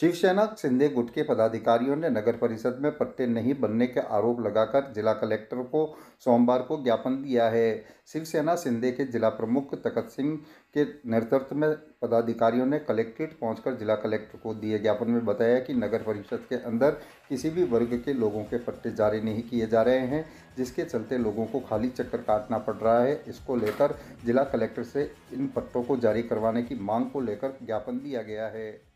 शिवसेना सिंधे गुट के पदाधिकारियों ने नगर परिषद में पट्टे नहीं बनने के आरोप लगाकर जिला कलेक्टर को सोमवार को ज्ञापन दिया है शिवसेना सिंधे के जिला प्रमुख तकत सिंह के नेतृत्व में पदाधिकारियों ने कलेक्ट्रेट पहुंचकर जिला कलेक्टर को दिए ज्ञापन में बताया कि नगर परिषद के अंदर किसी भी वर्ग के लोगों के पट्टे जारी नहीं किए जा रहे हैं जिसके चलते लोगों को खाली चक्कर काटना पड़ रहा है इसको लेकर जिला कलेक्टर से इन पट्टों को जारी करवाने की मांग को लेकर ज्ञापन दिया गया है